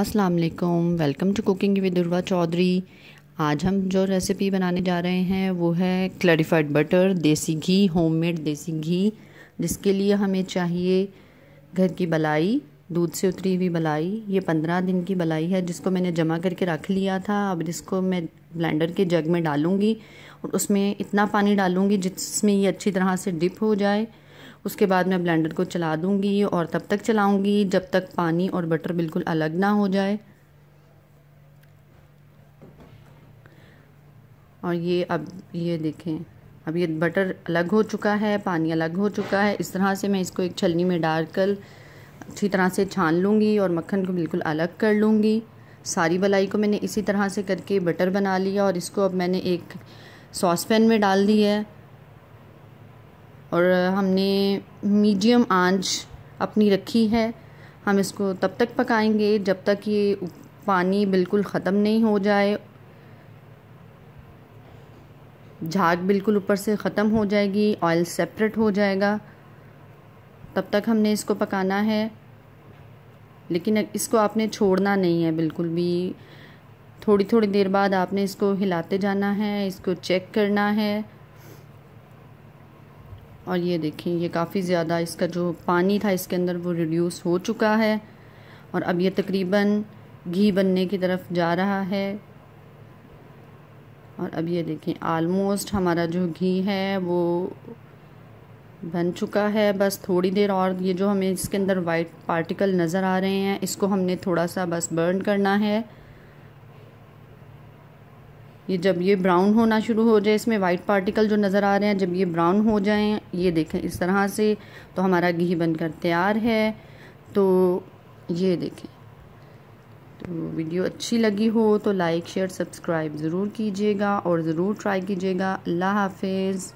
अस्सलाम वालेकुम welcome to cooking with Urwa Chaudhry आज हम जो रेसिपी बनाने जा रहे हैं वो है क्लरिफाइड बटर देसी घी होममेड देसी घी जिसके लिए हमें चाहिए घर की बलाई दूध से उतरी हुई बलाई ये पंद्रह दिन की बलाई है जिसको मैंने जमा करके रख लिया था अब इसको मैं ब्लेंडर के जग में डालूँगी और उसमें इतना पानी डालूँगी जिसमें ये अच्छी तरह से डिप हो जाए उसके बाद मैं ब्लेंडर को चला दूँगी और तब तक चलाऊँगी जब तक पानी और बटर बिल्कुल अलग ना हो जाए और ये अब ये देखें अब ये बटर अलग हो चुका है पानी अलग हो चुका है इस तरह से मैं इसको एक छलनी में डालकर अच्छी तरह से छान लूँगी और मक्खन को बिल्कुल अलग कर लूँगी सारी बलाई को मैंने इसी तरह से करके बटर बना लिया और इसको अब मैंने एक सॉस पैन में डाल दी है और हमने मीडियम आंच अपनी रखी है हम इसको तब तक पकाएंगे जब तक ये पानी बिल्कुल ख़त्म नहीं हो जाए झाग बिल्कुल ऊपर से ख़त्म हो जाएगी ऑयल सेपरेट हो जाएगा तब तक हमने इसको पकाना है लेकिन इसको आपने छोड़ना नहीं है बिल्कुल भी थोड़ी थोड़ी देर बाद आपने इसको हिलाते जाना है इसको चेक करना है और ये देखें ये काफ़ी ज़्यादा इसका जो पानी था इसके अंदर वो रिड्यूस हो चुका है और अब ये तकरीबन घी बनने की तरफ जा रहा है और अब ये देखें आलमोस्ट हमारा जो घी है वो बन चुका है बस थोड़ी देर और ये जो हमें इसके अंदर वाइट पार्टिकल नज़र आ रहे हैं इसको हमने थोड़ा सा बस बर्न करना है ये जब ये ब्राउन होना शुरू हो जाए इसमें वाइट पार्टिकल जो नज़र आ रहे हैं जब ये ब्राउन हो जाएं ये देखें इस तरह से तो हमारा घी बनकर तैयार है तो ये देखें तो वीडियो अच्छी लगी हो तो लाइक शेयर सब्सक्राइब ज़रूर कीजिएगा और ज़रूर ट्राई कीजिएगा अल्लाह हाफिज़